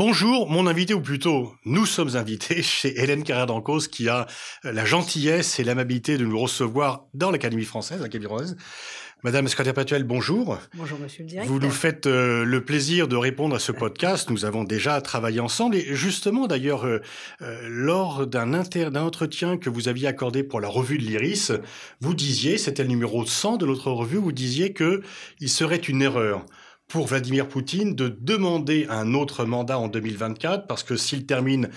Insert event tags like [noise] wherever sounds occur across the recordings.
Bonjour, mon invité, ou plutôt nous sommes invités [laughs] chez Hélène carrère dencausse qui a euh, la gentillesse et l'amabilité de nous recevoir dans l'Académie française, l'Académie rose Madame secrétaire Patuel, bonjour. Bonjour, monsieur le directeur. Vous nous faites euh, le plaisir de répondre à ce podcast. Nous avons déjà travaillé ensemble. Et justement, d'ailleurs, euh, lors d'un entretien que vous aviez accordé pour la revue de l'Iris, vous disiez, c'était le numéro 100 de notre revue, vous disiez que il serait une erreur pour Vladimir Poutine de demander un autre mandat en 2024, parce que s'il termine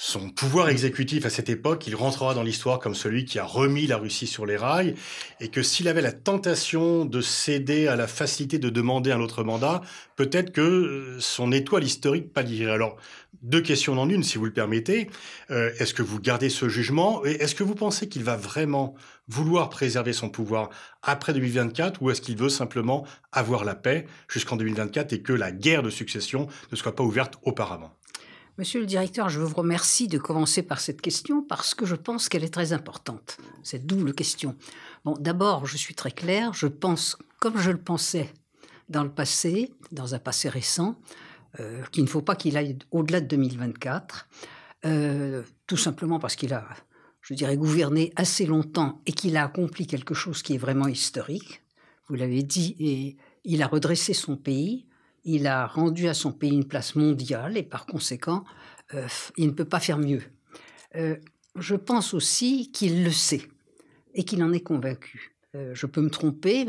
son pouvoir mm. exécutif à cette époque, il rentrera dans l'histoire comme celui qui a remis la Russie sur les rails, et que s'il avait la tentation de céder à la facilité de demander un autre mandat, peut-être que euh, son étoile historique pâlirait. Alors, deux questions en une, si vous le permettez. Euh, est-ce que vous gardez ce jugement Et est-ce que vous pensez qu'il va vraiment vouloir préserver son pouvoir après 2024, ou est-ce qu'il veut simplement avoir la paix jusqu'en 2024 et que la guerre de succession ne soit pas ouverte auparavant Monsieur le directeur, je vous remercie de commencer par cette question parce que je pense qu'elle est très importante, cette double question. Bon, d'abord, je suis très clair, je pense comme je le pensais dans le passé, dans un passé récent, euh, qu'il ne faut pas qu'il aille au-delà de 2024, euh, tout simplement parce qu'il a, je dirais, gouverné assez longtemps et qu'il a accompli quelque chose qui est vraiment historique, vous l'avez dit, et il a redressé son pays, il a rendu à son pays une place mondiale et par conséquent, euh, il ne peut pas faire mieux. Euh, je pense aussi qu'il le sait et qu'il en est convaincu. Euh, je peux me tromper,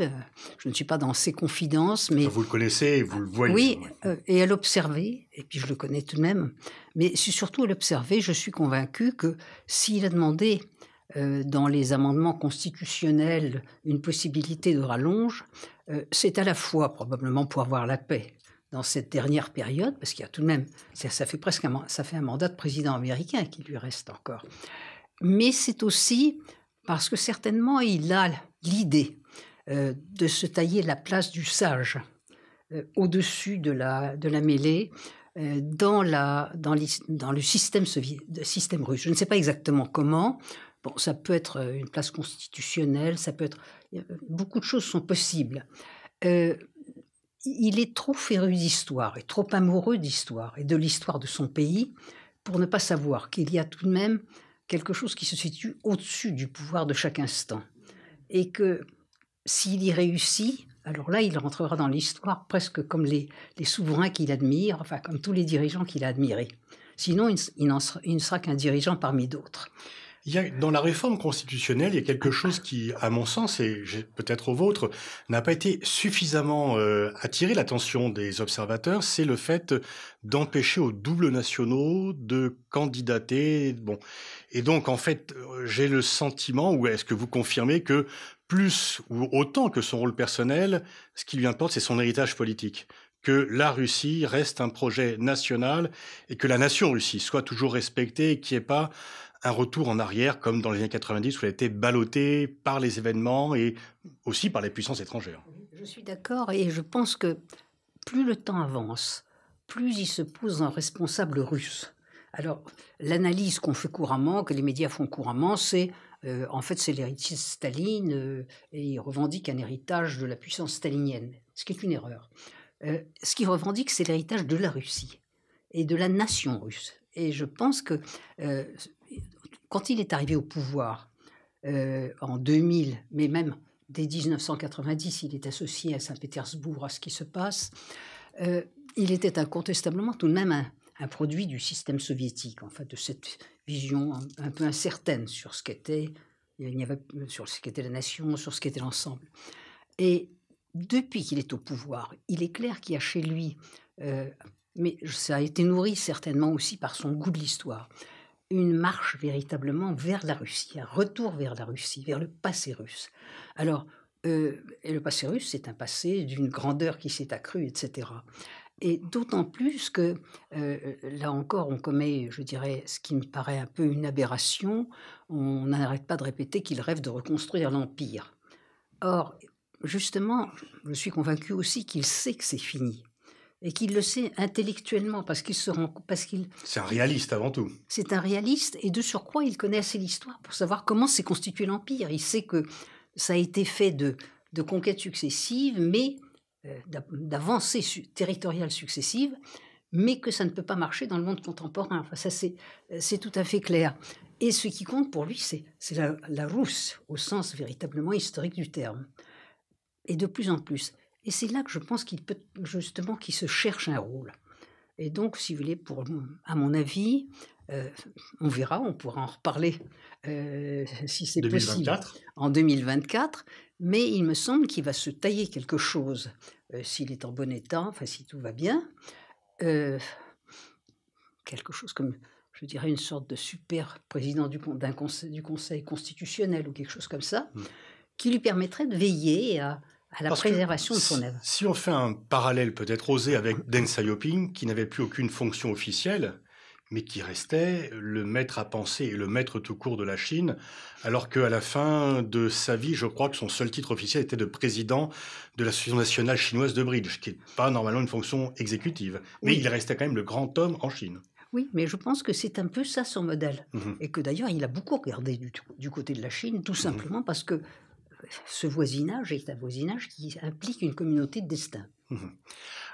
je ne suis pas dans ses confidences, mais... Vous le connaissez et vous le voyez. Oui, et à l'observer, et puis je le connais tout de même, mais surtout à l'observer, je suis convaincu que s'il a demandé dans les amendements constitutionnels une possibilité de rallonge, c'est à la fois probablement pour avoir la paix, dans cette dernière période, parce qu'il y a tout de même, ça, fait presque un, ça fait un mandat de président américain qui lui reste encore. Mais c'est aussi parce que certainement il a l'idée euh, de se tailler la place du sage euh, au-dessus de la, de la mêlée euh, dans, la, dans, dans le système, système russe. Je ne sais pas exactement comment. Bon, ça peut être une place constitutionnelle, ça peut être... Beaucoup de choses sont possibles il est trop féru d'histoire et trop amoureux d'histoire et de l'histoire de son pays pour ne pas savoir qu'il y a tout de même quelque chose qui se situe au-dessus du pouvoir de chaque instant. Et que s'il y réussit, alors là, il rentrera dans l'histoire presque comme les, souverains qu'il admire, enfin comme tous les dirigeants qu'il a admirés. Sinon, il ne sera qu'un dirigeant parmi d'autres. Il y a, dans la réforme constitutionnelle, il y a quelque chose qui, à mon sens, et peut-être au vôtre, n'a pas été suffisamment euh, attiré l'attention des observateurs, c'est le fait d'empêcher aux doubles nationaux de candidater. Bon. Et donc, en fait, j'ai le sentiment, ou est-ce que vous confirmez que plus ou autant que son rôle personnel, ce qui lui importe, c'est son héritage politique que la Russie reste un projet national et que la nation Russie soit toujours respectée et qu'il n'y ait pas un retour en arrière comme dans les années 90 où elle a été ballottée par les événements et aussi par les puissances étrangères. Je suis d'accord et je pense que plus le temps avance, plus il se pose un responsable russe. Alors, l'analyse qu'on fait couramment, que les médias font couramment, c'est euh, en fait c'est l'héritier de Staline euh, et il revendique un héritage de la puissance stalinienne, ce qui est une erreur. Euh, ce qu'il revendique, c'est l'héritage de la Russie et de la nation russe. Et je pense que quand il est arrivé au pouvoir euh, en 2000, mais même dès 1990, il est associé à Saint-Pétersbourg, à ce qui se passe, euh, il était incontestablement tout de même un, produit du système soviétique, en fait, de cette vision un, peu incertaine sur ce qu'était il avait sur ce qu'était la nation, sur ce qu'était l'ensemble. Et depuis qu'il est au pouvoir, il est clair qu'il y a chez lui, euh, mais ça a été nourri certainement aussi par son goût de l'histoire, une marche véritablement vers la Russie, un retour vers la Russie, vers le passé russe. Alors, euh, et le passé russe, c'est un passé d'une grandeur qui s'est accrue, etc. Et d'autant plus que, euh, là encore, on commet, je dirais, ce qui me paraît un peu une aberration. On n'arrête pas de répéter qu'il rêve de reconstruire l'Empire. Or, justement, je suis convaincu aussi qu'il sait que c'est fini et qu'il le sait intellectuellement parce qu'il se rend parce qu'il c'est un réaliste avant tout c'est un réaliste et de surcroît il connaît assez l'histoire pour savoir comment s'est constitué l'empire il sait que ça a été fait de de conquêtes successives mais euh, d'avancées territoriales successives mais que ça ne peut pas marcher dans le monde contemporain ça c'est tout à fait clair et ce qui compte pour lui c'est c'est la, la rousse au sens véritablement historique du terme et de plus en plus et c'est là que je pense qu'il peut justement qu'il se cherche un rôle. Et donc, si vous voulez, pour, à mon avis, euh, on verra, on pourra en reparler euh, si c'est possible en 2024. Mais il me semble qu'il va se tailler quelque chose euh, s'il est en bon état, enfin si tout va bien. quelque chose comme, je dirais, une sorte de super président du, conseil, du conseil constitutionnel ou quelque chose comme ça, hmm. qui lui permettrait de veiller à à la préservation de son œuvre. Si on fait un parallèle peut-être osé avec Deng Xiaoping, qui n'avait plus aucune fonction officielle, mais qui restait le maître à penser et le maître tout court de la Chine, alors qu'à la fin de sa vie, je crois que son seul titre officiel était de président de l'Association nationale chinoise de bridge, qui n'est pas normalement une fonction exécutive. Mais il restait quand même le grand homme en Chine. Oui, mais je pense que c'est un peu ça son modèle. Mhm. Et que d'ailleurs, il a beaucoup regardé du, côté de la Chine, tout mhm. simplement parce que ce voisinage est un voisinage qui implique une communauté de destin. Mhm.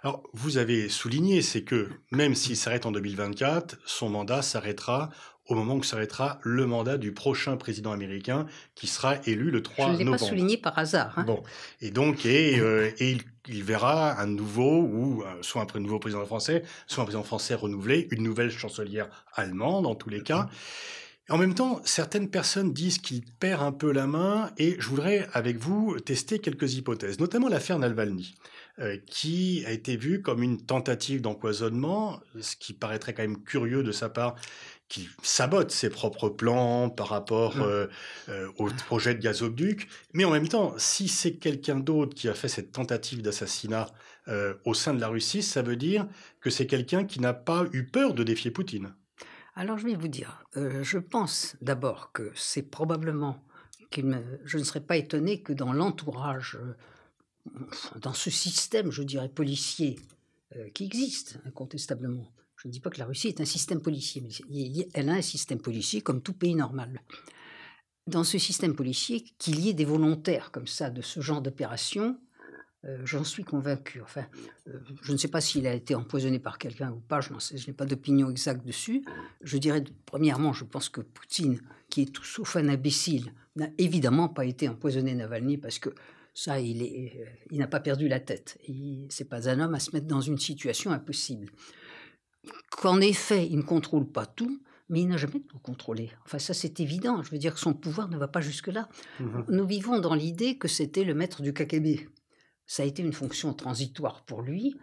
Alors, vous avez souligné, c'est que même s'il s'arrête en 2024, son mandat s'arrêtera au moment où s'arrêtera le mandat du prochain président américain qui sera élu le 3 novembre. Je ne l'ai pas souligné par hasard. Hein. Bon, et donc, et, euh, il, verra un nouveau, ou euh, soit un nouveau président français, soit un président français renouvelé, une nouvelle chancelière allemande en tous les cas en même temps, certaines personnes disent qu'il perd un peu la main et je voudrais avec vous tester quelques hypothèses, notamment l'affaire Navalny, euh, qui a été vue comme une tentative d'empoisonnement, ce qui paraîtrait quand même curieux de sa part, qui sabote ses propres plans par rapport mmh. euh, euh, au projet de gazoduc. Mais en même temps, si c'est quelqu'un d'autre qui a fait cette tentative d'assassinat au sein de la Russie, ça veut dire que c'est quelqu'un qui n'a pas eu peur de défier Poutine. Alors je vais vous dire, euh, je pense d'abord que c'est probablement je ne serais pas étonné que dans l'entourage, euh, dans ce système, je dirais, policier euh, qui existe incontestablement. Je ne dis pas que la Russie est un système policier, mais elle a un système policier comme tout pays normal. Dans ce système policier, qu'il y ait des volontaires comme ça de ce genre d'opération, euh, j'en suis convaincu. Enfin, euh, je ne sais pas s'il a été empoisonné par quelqu'un ou pas, je, je n'ai pas d'opinion exacte dessus. Je dirais, premièrement, je pense que Poutine, qui est tout sauf un imbécile, n'a évidemment pas été empoisonné Navalny parce que ça, il, est, euh, il n'a pas perdu la tête. Ce n'est pas un homme à se mettre dans une situation impossible. Qu'en effet, il ne contrôle pas tout, mais il n'a jamais tout contrôlé. Enfin, ça, c'est évident. Je veux dire que son pouvoir ne va pas jusque-là. Mmh Nous vivons dans l'idée que c'était le maître du KKB ça a été une fonction transitoire pour lui.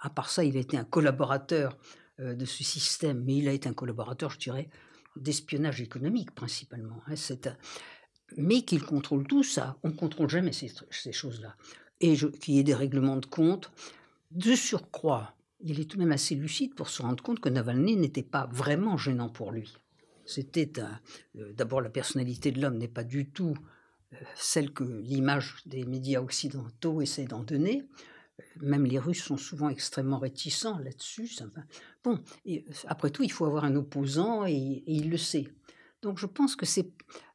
À part ça, il a été un collaborateur euh, de ce système, mais il a été un collaborateur, je dirais, d'espionnage économique principalement. Hein, mais qu'il contrôle tout ça, on ne contrôle jamais ces, choses-là. Et qu'il y ait des règlements de compte. De surcroît, il est tout de même assez lucide pour se rendre compte que Navalny n'était pas vraiment gênant pour lui. C'était euh, d'abord la personnalité de l'homme n'est pas du tout celle que l'image des médias occidentaux essaie d'en donner. Même les Russes sont souvent extrêmement réticents là-dessus. Bon, euh, après tout, il faut avoir un opposant et, il le sait. Donc je pense que c'est.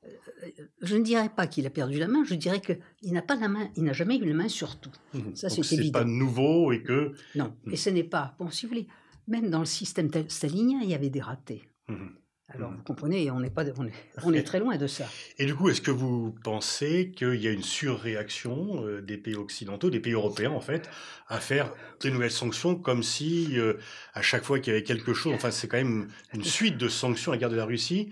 Euh, je ne dirais pas qu'il a perdu la main, je dirais qu'il n'a pas la main, il n'a jamais eu la main sur tout. Mmh ça, c'est évident. pas nouveau et que. Non, et mmh. ce n'est pas. Bon, si vous voulez, même dans le système stalinien, il y avait des ratés. Mmh alors, mmh. vous comprenez, on est, pas, [laughs] on est, très loin de ça. Et du coup, est-ce que vous pensez qu'il y a une surréaction euh, des pays occidentaux, des pays européens en fait, à faire des nouvelles sanctions comme si euh, à chaque fois qu'il y avait quelque chose, enfin c'est quand même une suite de sanctions à l'égard de la Russie,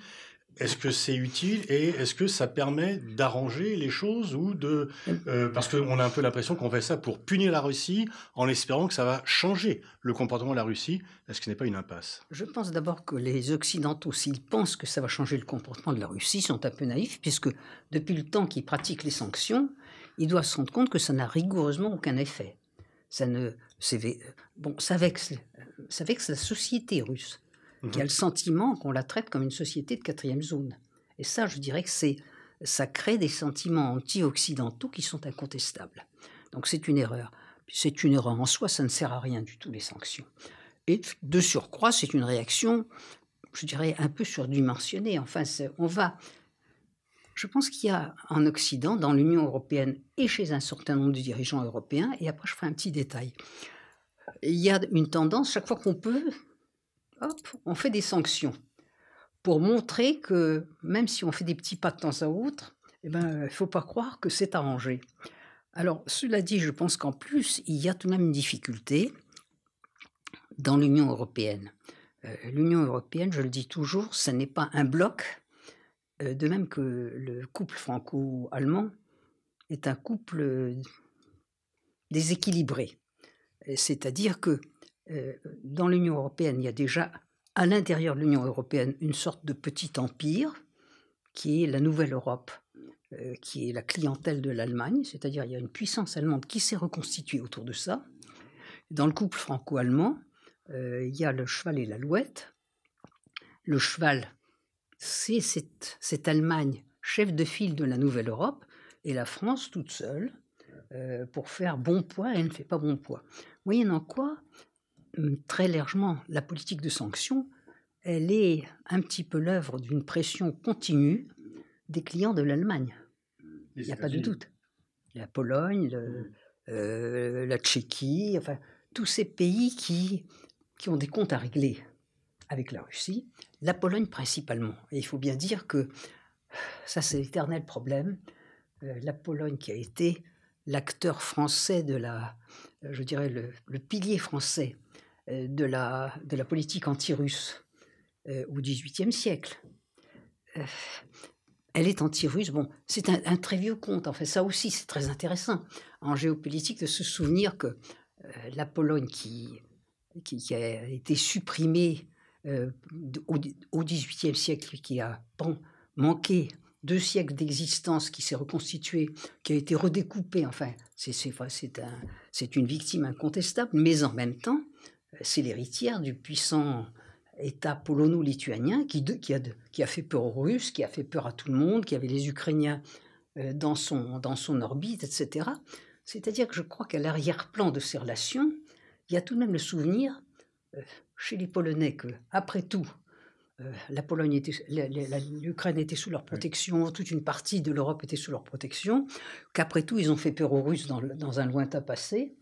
est-ce que c'est utile et est-ce que ça permet d'arranger les choses ou de euh, parce parce qu'on a un peu l'impression qu'on fait ça pour punir la Russie en espérant que ça va changer le comportement de la Russie. Est-ce que ce n'est pas une impasse Je pense d'abord que les Occidentaux, s'ils pensent que ça va changer le comportement de la Russie, sont un peu naïfs puisque depuis le temps qu'ils pratiquent les sanctions, ils doivent se rendre compte que ça n'a rigoureusement aucun effet. Ça ne, bon, ça vexe, ça vexe la société russe qui mhm. a le sentiment qu'on la traite comme une société de quatrième zone. Et ça, je dirais que c'est ça crée des sentiments anti-occidentaux qui sont incontestables. Donc c'est une erreur. C'est une erreur en soi, ça ne sert à rien du tout les sanctions. Et de surcroît, c'est une réaction, je dirais, un peu surdimensionnée. Enfin, on va. Je pense qu'il y a en Occident, dans l'Union européenne et chez un certain nombre de dirigeants européens, et après je ferai un petit détail, il y a une tendance, chaque fois qu'on peut, hop, on fait des sanctions pour montrer que même si on fait des petits pas de temps à autre, eh ben, il ne faut pas croire que c'est arrangé. Alors, cela dit, je pense qu'en plus, il y a tout de même une difficulté dans l'Union européenne. Euh, L'Union européenne, je le dis toujours, ce n'est pas un bloc, euh, de même que le couple franco-allemand est un couple euh, déséquilibré. C'est-à-dire que euh, dans l'Union européenne, il y a déjà à l'intérieur de l'Union européenne une sorte de petit empire qui est la Nouvelle Europe, euh, qui est la clientèle de l'Allemagne, c'est-à-dire il y a une puissance allemande qui s'est reconstituée autour de ça. Dans le couple franco-allemand, euh, il y a le cheval et l'alouette. Le cheval, c'est cette, Allemagne chef de file de la Nouvelle Europe, et la France toute seule, pour faire bon poids, elle ne fait pas bon poids. Moyennant quoi, euh, très largement, la politique de sanctions, elle est un petit peu l'œuvre d'une pression continue des clients de l'Allemagne. Il n'y a pas de doute. La Pologne, mm. euh, la Tchéquie, enfin, tous ces pays qui, qui ont des comptes à régler avec la Russie, la Pologne principalement. Et il faut bien dire que ça, c'est l'éternel problème. Euh, la Pologne qui a été l'acteur français de la, je dirais, le pilier français euh, de la, de la politique anti-russe euh, au XVIIIe siècle. Euh, elle est anti-russe. Bon, c'est un, très vieux conte. En fait, ça aussi, c'est très intéressant en géopolitique de se souvenir que la Pologne qui, a été supprimée au XVIIIe siècle, qui a manqué deux siècles d'existence, qui s'est reconstituée, qui a été redécoupée, enfin, c'est une victime incontestable, mais en même temps, euh, c'est l'héritière du puissant État polono-lituanien qui, a, fait peur aux Russes, qui a fait peur à tout le monde, qui avait les Ukrainiens euh, dans son, dans son orbite, etc. C'est-à-dire que je crois qu'à l'arrière-plan de ces relations, il y a tout de même le souvenir euh, chez les Polonais que, après tout, la Pologne était, l'Ukraine était sous leur protection, toute une partie de l'Europe était sous leur protection, qu'après tout, ils ont fait peur aux Russes dans un lointain passé.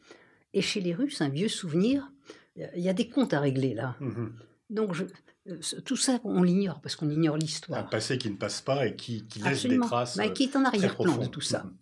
Et chez les Russes, un vieux souvenir il y a des comptes à régler là. Mhm. Donc tout ça, on l'ignore parce qu'on ignore l'histoire. Un passé qui ne passe pas et qui, laisse des traces. profondes. Bah, qui est en euh, arrière-plan de tout ça. Mhm.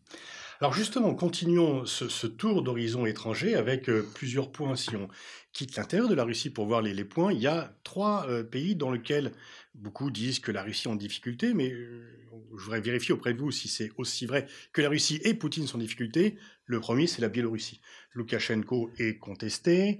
Alors justement, continuons ce, tour d'horizon étranger avec euh, plusieurs points. Si on quitte l'intérieur de la Russie pour voir les, points, il y a trois euh, pays dans lesquels beaucoup disent que la Russie est en difficulté, mais je voudrais vérifier auprès de vous si c'est aussi vrai que la Russie et Poutine sont en difficulté. Le premier, c'est la Biélorussie. Loukachenko est contesté.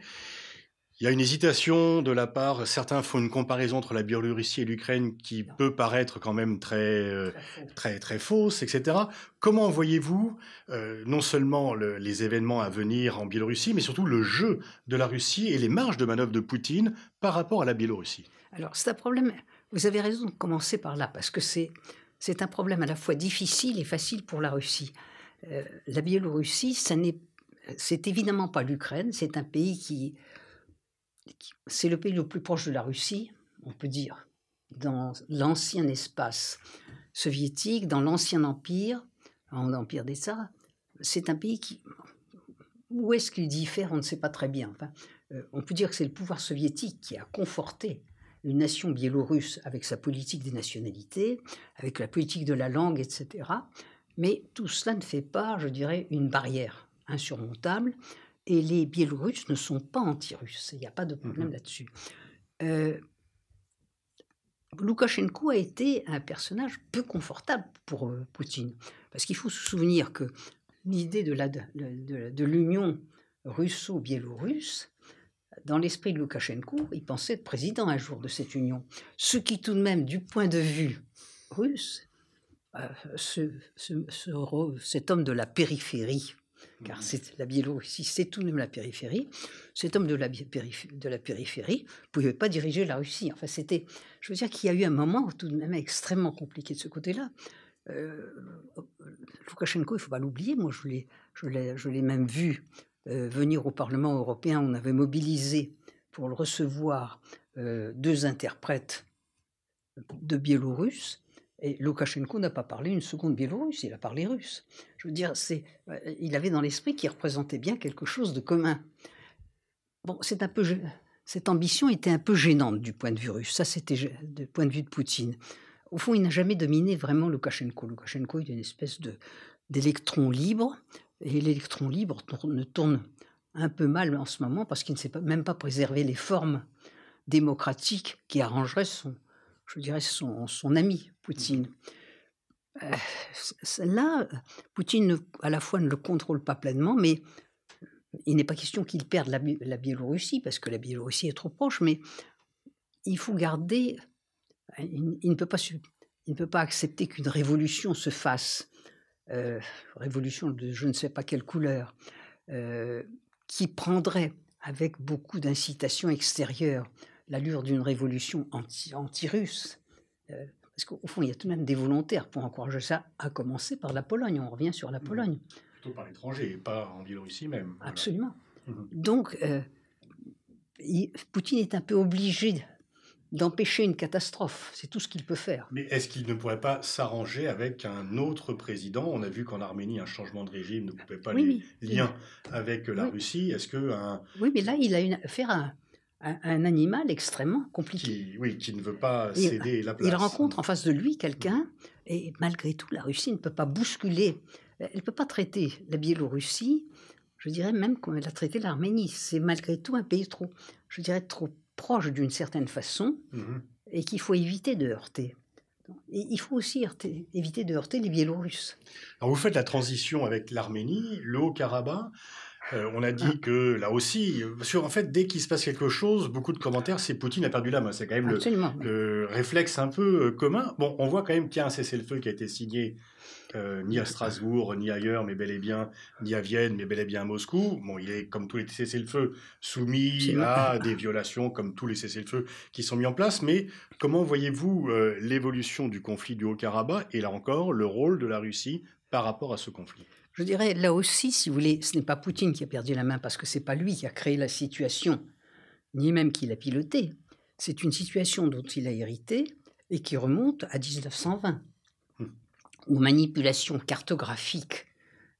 Il y a une hésitation de la part, certains font une comparaison entre la Biélorussie et l'Ukraine qui peut paraître quand même très, euh, très, très, fausse, etc. Comment voyez-vous euh, non seulement les événements à venir en Biélorussie, mais surtout le jeu de la Russie et les marges de manœuvre de Poutine par rapport à la Biélorussie Alors c'est un problème, vous avez raison de commencer par là, parce que c'est, c'est un problème à la fois difficile et facile pour la Russie. Euh, la Biélorussie, ça n'est, c'est évidemment pas l'Ukraine, c'est un pays qui c'est le pays le plus proche de la Russie, on peut dire, dans l'ancien espace soviétique, dans l'ancien empire, en empire des tsars. C'est un pays qui, où est-ce qu'il diffère On ne sait pas très bien. Euh, on peut dire que c'est le pouvoir soviétique qui a conforté une nation biélorusse avec sa politique des nationalités, avec la politique de la langue, etc. Mais tout cela ne fait pas, je dirais, une barrière insurmontable. Et les Biélorusses ne sont pas anti-russes. Il n'y a pas de problème mhm. là-dessus. Euh, Loukachenko a été un personnage peu confortable pour euh, Poutine. Parce qu'il faut se souvenir que l'idée de, la, de, de, l'union russo-biélorusse, dans l'esprit de Loukachenko, il pensait être président un jour de cette union. Ce qui, tout de même, du point de vue russe, euh, cet homme de la périphérie car mm. c'est la Biélorussie, c'est tout de même la périphérie. Cet homme de la, périphérie ne pouvait pas diriger la Russie. Enfin, c'était, je veux dire qu'il y a eu un moment tout de même extrêmement compliqué de ce côté-là. Euh, oh, euh Loukachenko, il ne faut pas l'oublier, moi je l'ai, même vu euh, venir au Parlement européen, on avait mobilisé pour le recevoir euh, deux interprètes de Biélorusse, et Loukachenko n'a pas parlé une seconde biélorusse, il a parlé russe. Je veux dire, c'est, euh, il avait dans l'esprit qu'il représentait bien quelque chose de commun. Bon, cette ambition était un peu gênante du point de vue russe. Ça, c'était du point de vue de Poutine. Au fond, il n'a jamais dominé vraiment Loukachenko. Loukachenko est une espèce de, d'électron libre, et l'électron libre tourne, tourne un peu mal en ce moment parce qu'il ne sait pas, même pas préserver les formes démocratiques qui arrangeraient son, je dirais, son ami. Poutine. Mmh. Euh, là, Poutine à la fois ne le contrôle pas pleinement, mais il n'est pas question qu'il perde la, Biélorussie, parce que la Biélorussie est trop proche, mais il faut garder... Il, ne, peut pas, il ne peut pas accepter qu'une révolution se fasse, euh, révolution de je ne sais pas quelle couleur, euh, qui prendrait avec beaucoup d'incitations extérieures l'allure d'une révolution anti-russe. anti russe parce qu'au fond, il y a tout de même des volontaires pour encourager ça, à commencer par la Pologne. On revient sur la mmh. Pologne. Plutôt par l'étranger et pas en Biélorussie même. Absolument. Mmh. Donc, euh, Poutine est un peu obligé d'empêcher une catastrophe. C'est tout ce qu'il peut faire. Mais est-ce qu'il ne pourrait pas s'arranger avec un autre président On a vu qu'en Arménie, un changement de régime ne coupait pas les liens avec la Russie. Est-ce que un... Oui, mais là, il a une affaire à un un, animal extrêmement compliqué. Qui, ne veut pas céder il, la place. Il rencontre en face de lui quelqu'un, mm. et malgré tout, la Russie ne peut pas bousculer, elle ne peut pas traiter la Biélorussie, je dirais même comme elle a traité l'Arménie. C'est malgré tout un pays trop, je dirais, trop proche d'une certaine façon, mm-hmm. et qu'il faut éviter de heurter. Et il faut aussi éviter de heurter les Biélorusses. Alors vous faites la transition avec l'Arménie, le Haut-Karabakh. Euh, on a dit ah. que là aussi, sur euh, en fait, dès qu'il se passe quelque chose, beaucoup de commentaires, c'est Poutine a perdu la main. C'est quand même le, réflexe un peu euh, commun. on voit quand même qu'il y a un cessez-le-feu qui a été signé ni à Strasbourg, ni ailleurs, mais bel et bien, ni à Vienne, mais bel et bien à Moscou. Bon, il est, comme tous les cessez-le-feu, soumis à des violations, comme tous les cessez-le-feu qui sont mis en place. Mais comment voyez-vous l'évolution du conflit du Haut-Karabakh et là encore, le rôle de la Russie par rapport à ce conflit je dirais, là aussi, si vous voulez, ce n'est pas Poutine qui a perdu la main parce que c'est pas lui qui a créé la situation, ni même qui l'a pilotée. C'est une situation dont il a hérité et qui remonte à 1920, aux manipulations cartographiques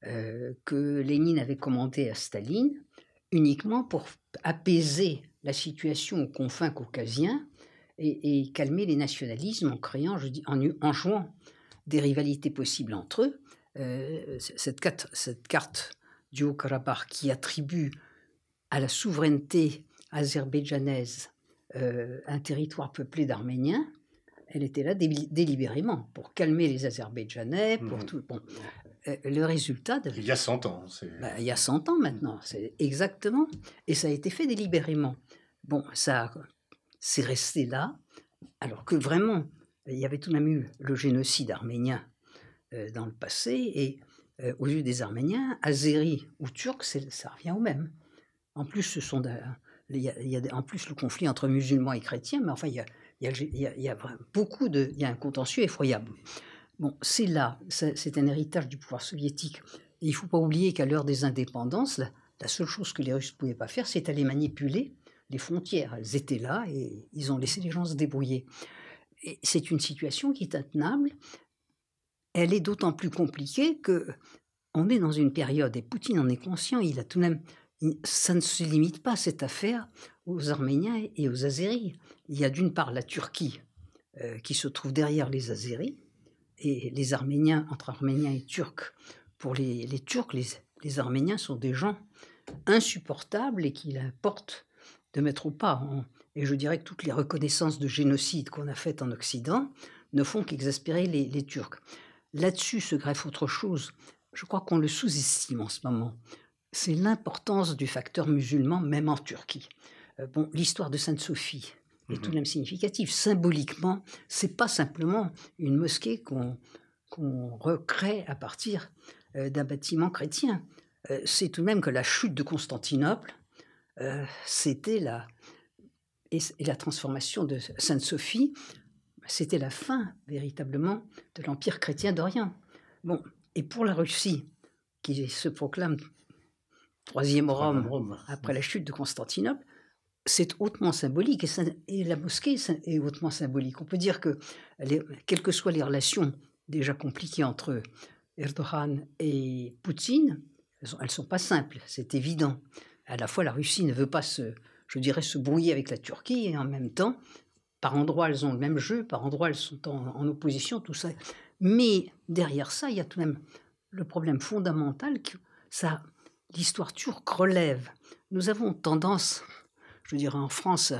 euh, que Lénine avait commandées à Staline, uniquement pour apaiser la situation aux confins caucasiens et, calmer les nationalismes en créant, je en jouant des rivalités possibles entre eux. Euh, cette, carte, du Haut-Karabakh qui attribue à la souveraineté azerbaïdjanaise euh, un territoire peuplé d'Arméniens, elle était là délibérément pour calmer les Azerbaïdjanais, pour mhm. euh, le résultat. De... Il y a 100 ans. Bah, il y a 100 ans maintenant, c'est exactement. Et ça a été fait délibérément. Bon, ça, c'est resté là, alors que vraiment, il y avait tout de même eu le génocide arménien euh, dans le passé, et euh, aux yeux des Arméniens, Azéri ou Turc, ça revient au même. En plus, ce sont il, y a, en plus le conflit entre musulmans et chrétiens, mais enfin, il y a, il y a, beaucoup de. Il y a un contentieux effroyable. Bon, c'est là, c'est un héritage du pouvoir soviétique. il ne faut pas oublier qu'à l'heure des indépendances, la, la, seule chose que les Russes ne pouvaient pas faire, c'est aller manipuler les frontières. Elles étaient là et ils ont laissé les gens se débrouiller. C'est une situation qui est intenable elle est d'autant plus compliquée que on est dans une période, et Poutine en est conscient, il a tout de même, ça ne se limite pas, cette affaire, aux Arméniens et aux Azéris. Il y a d'une part la Turquie euh, qui se trouve derrière les Azéris, et les Arméniens, entre Arméniens et Turcs, pour les, Turcs, les, Arméniens sont des gens insupportables et qu'il importe de mettre au pas. et je dirais que toutes les reconnaissances de génocide qu'on a faites en Occident ne font qu'exaspérer les Turcs. Là-dessus se greffe autre chose. Je crois qu'on le sous-estime en ce moment. C'est l'importance du facteur musulman, même en Turquie. Euh, bon, l'histoire de Sainte-Sophie est tout mhm. de même significative. Symboliquement, c'est pas simplement une mosquée qu'on recrée à partir euh, d'un bâtiment chrétien. Euh, c'est tout de même que la chute de Constantinople, c'était la, et, la transformation de Sainte-Sophie c'était la fin véritablement de l'Empire chrétien d'Orient. Bon, et pour la Russie, qui se proclame troisième Rome, après la chute de Constantinople, c'est hautement symbolique et, la mosquée est hautement symbolique. On peut dire que, quelles que soient les relations déjà compliquées entre Erdogan et Poutine, elles ne sont, sont, pas simples, c'est évident. À la fois, la Russie ne veut pas se, je dirais, se brouiller avec la Turquie et en même temps, par endroits, elles ont le même jeu, par endroits, elles sont en, opposition, tout ça. Mais derrière ça, il y a tout de même le problème fondamental que ça, l'histoire turque relève. Nous avons tendance, je dirais en France,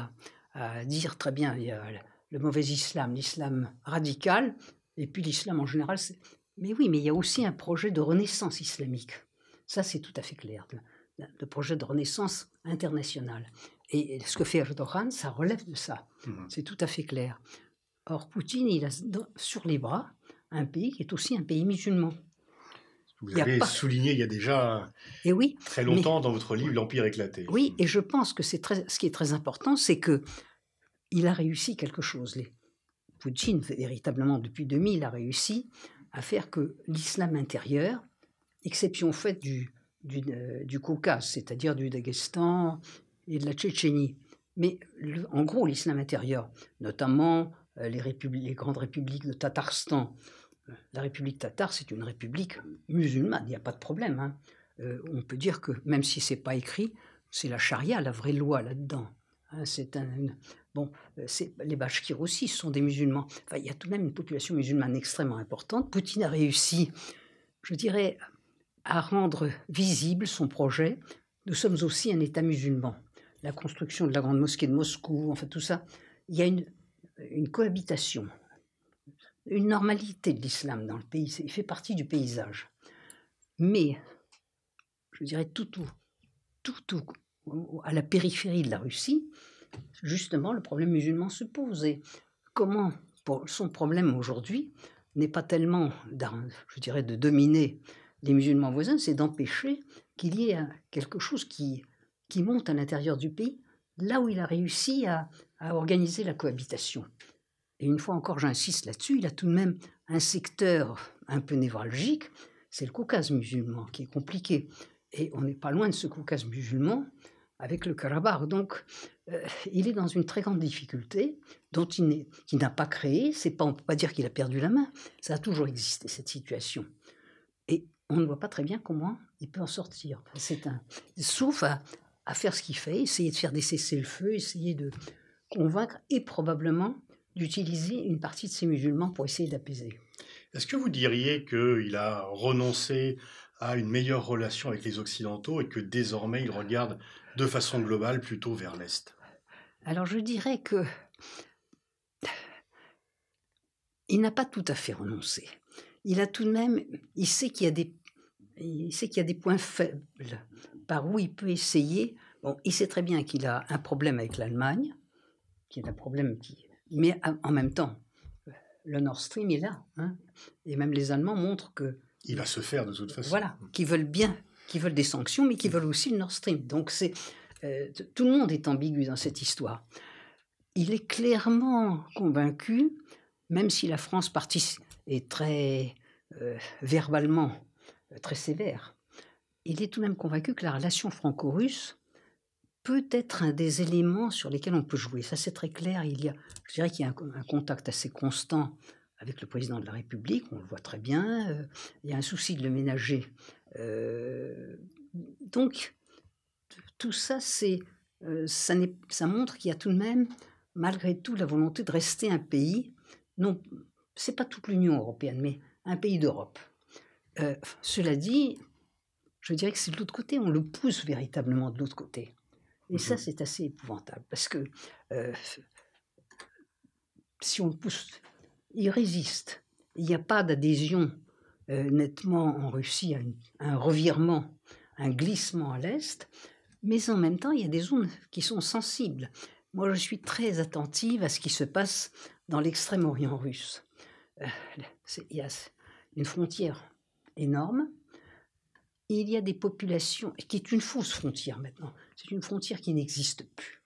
à dire très bien il le mauvais islam, l'islam radical, et puis l'islam en général. Mais oui, mais il y a aussi un projet de renaissance islamique. Ça, c'est tout à fait clair. Le projet de renaissance internationale. Et ce que fait Erdogan, ça relève de ça. Mhm. C'est tout à fait clair. Or, Poutine, il a sur les bras un pays qui est aussi un pays musulman. Vous avez souligné il y a déjà et oui, très longtemps dans votre livre L'Empire éclaté. Oui, et je pense que c'est très... ce qui est très important, c'est que il a réussi quelque chose. Poutine, véritablement, depuis 2000, a réussi à faire que l'islam intérieur, exception faite du, du, euh, Caucase, c'est-à-dire du Daghestan et de la Tchétchénie. Mais en gros, l'islam intérieur, notamment euh, les, les, grandes républiques de Tatarstan. La République tatare, c'est une république musulmane, il n'y a pas de problème. Hein. Euh, on peut dire que, même si c'est pas écrit, c'est la charia, la vraie loi là-dedans. Hein. c'est un, bon, euh, les Bachkirs aussi sont des musulmans. Enfin, il y a tout de même une population musulmane extrêmement importante. Poutine a réussi, je dirais, à rendre visible son projet. Nous sommes aussi un État musulman la construction de la grande mosquée de Moscou, enfin tout ça, il y a une, cohabitation, une normalité de l'islam dans le pays. Il fait partie du paysage. Mais, je dirais tout, tout, tout, à la périphérie de la Russie, justement, le problème musulman se pose. Et comment son problème aujourd'hui n'est pas tellement, je dirais, de dominer les musulmans voisins, c'est d'empêcher qu'il y ait quelque chose qui qui monte à l'intérieur du pays, là où il a réussi à, organiser la cohabitation. Et une fois encore, j'insiste là-dessus, il a tout de même un secteur un peu névralgique, c'est le Caucase musulman, qui est compliqué. Et on n'est pas loin de ce Caucase musulman avec le Karabakh. Donc, euh, il est dans une très grande difficulté, dont il n'a pas créé. C'est pas, on ne peut pas dire qu'il a perdu la main. Ça a toujours existé, cette situation. Et on ne voit pas très bien comment il peut en sortir. C'est un, sauf à, à faire ce qu'il fait, essayer de faire des cessez-le-feu, essayer de convaincre et probablement d'utiliser une partie de ces musulmans pour essayer d'apaiser. Est-ce que vous diriez qu'il a renoncé à une meilleure relation avec les Occidentaux et que désormais il regarde de façon globale plutôt vers l'Est Alors je dirais que il n'a pas tout à fait renoncé. Il a tout de même, il sait qu'il y a des, il sait qu'il y a des points faibles par où il peut essayer. Bon, il sait très bien qu'il a un problème avec l'Allemagne, qui est un problème qui. Mais en même temps, euh, le Nord Stream est là. Hein. et même les Allemands montrent que. Il va se faire de toute façon. Voilà, qu'ils veulent bien, qu'ils veulent des sanctions, mais qu'ils veulent aussi le Nord Stream. Donc c'est. Euh, tout le monde est ambigu dans cette histoire. Il est clairement convaincu, même si la France participe, est très euh, verbalement très sévère il est tout de même convaincu que la relation franco-russe peut être un des éléments sur lesquels on peut jouer. Ça, c'est très clair. Il y a, je dirais qu'il y a un, contact assez constant avec le président de la République, on le voit très bien. Euh, il y a un souci de le ménager. Euh, donc, tout ça, c'est, euh, ça, ça, montre qu'il y a tout de même, malgré tout, la volonté de rester un pays, non, c'est pas toute l'Union européenne, mais un pays d'Europe. cela dit, je dirais que c'est de l'autre côté, on le pousse véritablement de l'autre côté. Et ça, mhm. c'est assez épouvantable, parce que euh, si on le pousse, il résiste. Il n'y a pas d'adhésion euh, nettement en Russie à, un revirement, un glissement à l'Est, mais en même temps, il y a des zones qui sont sensibles. Moi, je suis très attentive à ce qui se passe dans l'extrême-orient russe. Euh, il y a une frontière énorme il y a des populations, qui est une fausse frontière maintenant, c'est une frontière qui n'existe plus.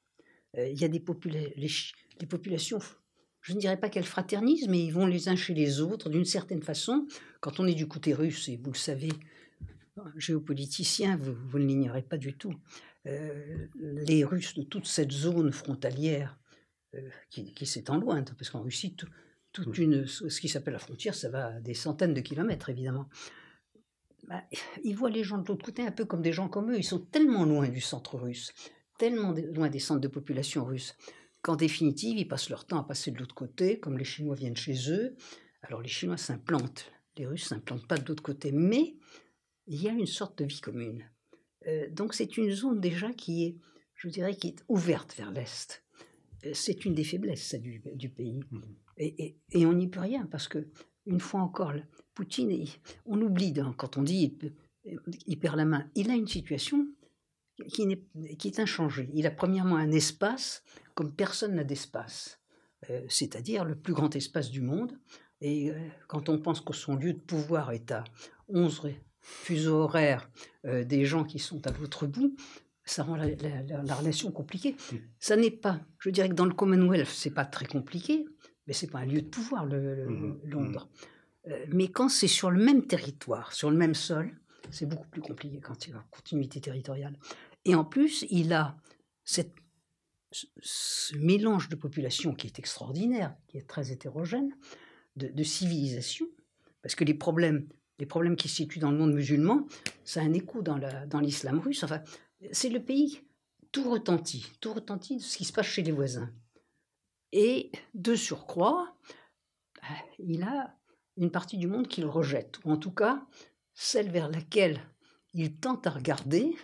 Euh, il y a des populations, je ne dirais pas qu'elles fraternisent, mais ils vont les uns chez les autres d'une certaine façon. Quand on est du côté russe, et vous le savez, euh, géopoliticien, vous, ne l'ignorez pas du tout, euh, les Russes de toute cette zone frontalière qui, s'étend loin, parce qu'en Russie, toute une, ce qui s'appelle la frontière, ça va des centaines de kilomètres, évidemment. Bah, [laughs] ils voient les gens de l'autre côté un peu comme des gens comme eux. Ils sont tellement loin du centre russe, tellement loin des centres de population russes, qu'en définitive, ils passent leur temps à passer de l'autre côté, comme les Chinois viennent chez eux. Alors les Chinois s'implantent, les Russes s'implantent pas de l'autre côté, mais il y a une sorte de vie commune. Euh, donc c'est une zone déjà qui est, je dirais, qui est ouverte vers l'Est. Euh, c'est une des faiblesses du, pays. Mmh. Et, et, on n'y peut rien parce que, une fois encore, Poutine, on oublie quand on dit il perd la main, il a une situation qui, est, inchangée. Il a premièrement un espace comme personne n'a d'espace, euh, c'est-à-dire le plus grand espace du monde. Et euh, quand on pense que son lieu de pouvoir est à 11 fuseaux horaires euh, des gens qui sont à l'autre bout, ça rend la, relation compliquée. Ça n'est pas, je dirais que dans le Commonwealth, c'est pas très compliqué, mais c'est pas un lieu de pouvoir, mmh Londres. Mmh. Euh, mais quand c'est sur le même territoire, sur le même sol, c'est beaucoup plus compliqué quand il y a continuité territoriale. Et en plus, il a cette, ce mélange de population qui est extraordinaire, qui est très hétérogène, de, de civilisation, parce que les problèmes, les problèmes qui se situent dans le monde musulman, ça a un écho dans, dans l'islam russe. Enfin, c'est le pays, tout retentit, tout retentit de ce qui se passe chez les voisins. Et de surcroît, bah, il a une partie du monde qu'il rejette, ou en tout cas celle vers laquelle il tente à regarder.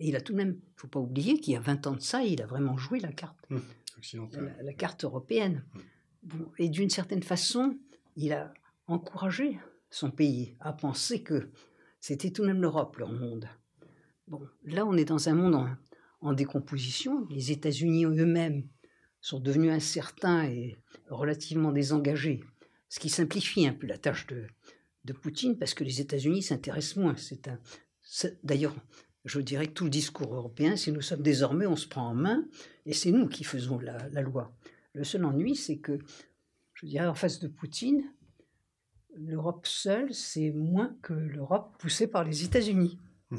Et il a tout de même, faut pas oublier qu'il y a 20 ans de ça, il a vraiment joué la carte, hum, la, carte européenne. Hum. et d'une certaine façon, il a encouragé son pays à penser que c'était tout de même l'Europe, leur monde. Bon, là, on est dans un monde en décomposition. Les États-Unis eux-mêmes sont devenus incertains et relativement désengagés ce qui simplifie un peu la tâche de, Poutine, parce que les États-Unis s'intéressent moins. C'est un, d'ailleurs, je dirais que tout le discours européen, si nous sommes désormais, on se prend en main, et c'est nous qui faisons la, loi. Le seul ennui, c'est que, je dirais, en face de Poutine, l'Europe seule, c'est moins que l'Europe poussée par les États-Unis. Mmh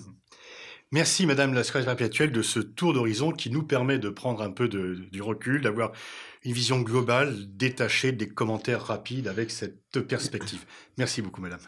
Merci, Madame la secrétaire de ce tour d'horizon qui nous permet de prendre un peu du recul, d'avoir une vision globale, détachée des commentaires rapides avec cette perspective. Merci beaucoup, Madame.